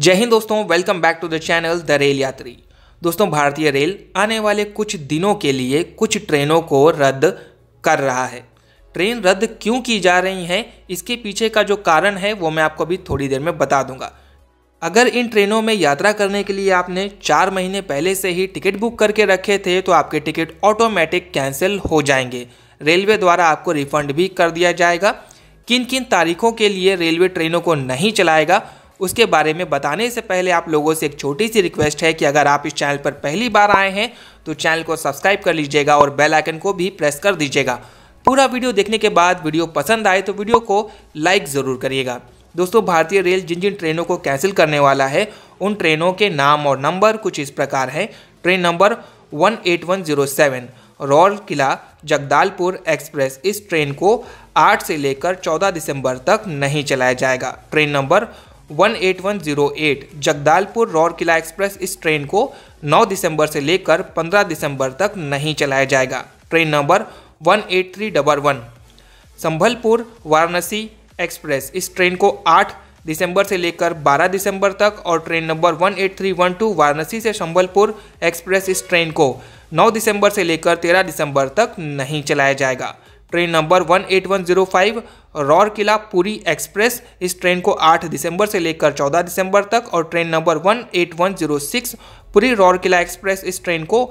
जय हिंद दोस्तों welcome back to the channel the rail Yatri दोस्तों भारतीय रेल आने वाले कुछ दिनों के लिए कुछ ट्रेनों को रद्द कर रहा है ट्रेन रद्द क्यों की जा रही हैं इसके पीछे का जो कारण है वो मैं आपको अभी थोड़ी देर में बता दूंगा अगर इन ट्रेनों में यात्रा करने के लिए आपने चार महीने पहले से ही टिकट बुक करके रखे थे तो आपके टिकट ऑटोमेटिक कैंसिल हो जाएंगे रेलवे द्वारा आपको रिफंड भी कर दिया जाएगा किन किन तारीखों के लिए रेलवे ट्रेनों को नहीं चलाएगा उसके बारे में बताने से पहले आप लोगों से एक छोटी सी रिक्वेस्ट है कि अगर आप इस चैनल पर पहली बार आए हैं तो चैनल को सब्सक्राइब कर लीजिएगा और बेल आइकन को भी प्रेस कर दीजिएगा पूरा वीडियो देखने के बाद वीडियो पसंद आए तो वीडियो को लाइक ज़रूर करिएगा दोस्तों भारतीय रेल जिन जिन ट्रेनों को कैंसिल करने वाला है उन ट्रेनों के नाम और नंबर कुछ इस प्रकार हैं train number one one eight zero seven Rourkela Jagdalpur express इस ट्रेन को आठ से लेकर चौदह दिसंबर तक नहीं चलाया जाएगा ट्रेन नंबर 18108 जगदालपुर रौर किला एक्सप्रेस इस ट्रेन को 9 दिसंबर से लेकर 15 दिसंबर तक नहीं चलाया जाएगा train number 18311 Sambalpur Varanasi express इस ट्रेन को 8 दिसंबर से लेकर 12 दिसंबर तक और ट्रेन नंबर 18312 वाराणसी से संबलपुर एक्सप्रेस इस ट्रेन को 9 दिसंबर से लेकर 13 दिसंबर तक नहीं चलाया जाएगा ट्रेन नंबर 18105 किला पुरी एक्सप्रेस इस ट्रेन को 8 दिसंबर से लेकर 14 दिसंबर तक और ट्रेन नंबर 18106 पुरी किला एक्सप्रेस इस ट्रेन को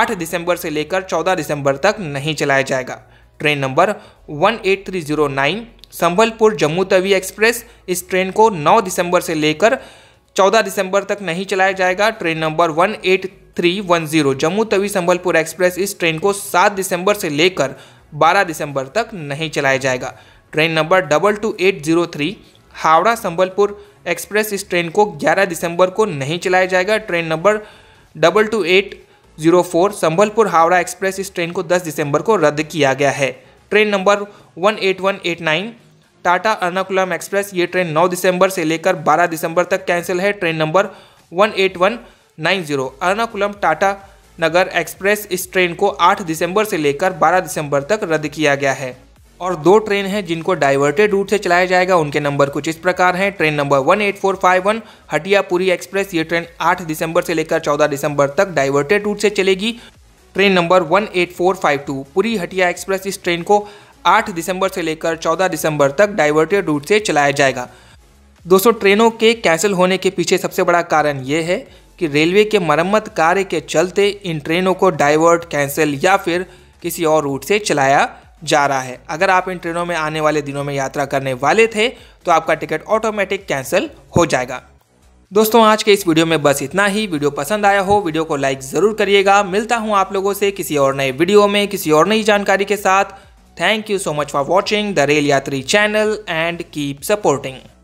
8 दिसंबर से लेकर 14 दिसंबर तक नहीं चलाया जाएगा train number 18309 Sambalpur Jammu Tawi express इस ट्रेन को 9 दिसंबर से लेकर 14 दिसंबर तक नहीं चलाया जाएगा train number 18310 Jammu Tawi Sambalpur express इस ट्रेन को 7 दिसंबर से लेकर 12 दिसंबर तक नहीं चलाया जाएगा train number double two eight zero three Howrah Sambalpur express इस ट्रेन को 11 दिसंबर को नहीं चलाया जाएगा train number double two eight zero four Sambalpur Howrah express इस ट्रेन को 10 दिसंबर को रद्द किया गया है train number one one eight eight nine Tata Ernakulam express ये ट्रेन 9 दिसंबर से लेकर 12 दिसंबर तक कैंसिल है train number one nine zero Ernakulam Tata Nagar express इस ट्रेन को 8 दिसंबर से लेकर 12 दिसंबर तक रद्द किया गया है और दो ट्रेन हैं जिनको डाइवर्टेड रूट से चलाया जाएगा उनके नंबर कुछ इस प्रकार हैं ट्रेन नंबर 18451 हटियापुरी एक्सप्रेस ये ट्रेन 8 दिसंबर से लेकर 14 दिसंबर तक डाइवर्टेड रूट से चलेगी train number 18452 Puri Hatia express इस ट्रेन को 8 दिसंबर से लेकर 14 दिसंबर तक डाइवर्टेड रूट से चलाया जाएगा दोस्तों ट्रेनों के कैंसिल होने के पीछे सबसे बड़ा कारण ये है कि रेलवे के मरम्मत कार्य के चलते इन ट्रेनों को डाइवर्ट कैंसिल या फिर किसी और रूट से चलाया जा रहा है अगर आप इन ट्रेनों में आने वाले दिनों में यात्रा करने वाले थे तो आपका टिकट ऑटोमेटिक कैंसिल हो जाएगा दोस्तों आज के इस वीडियो में बस इतना ही वीडियो पसंद आया हो वीडियो को लाइक ज़रूर करिएगा मिलता हूँ आप लोगों से किसी और नए वीडियो में किसी और नई जानकारी के साथ thank you so much for watching the rail Yatri channel and keep supporting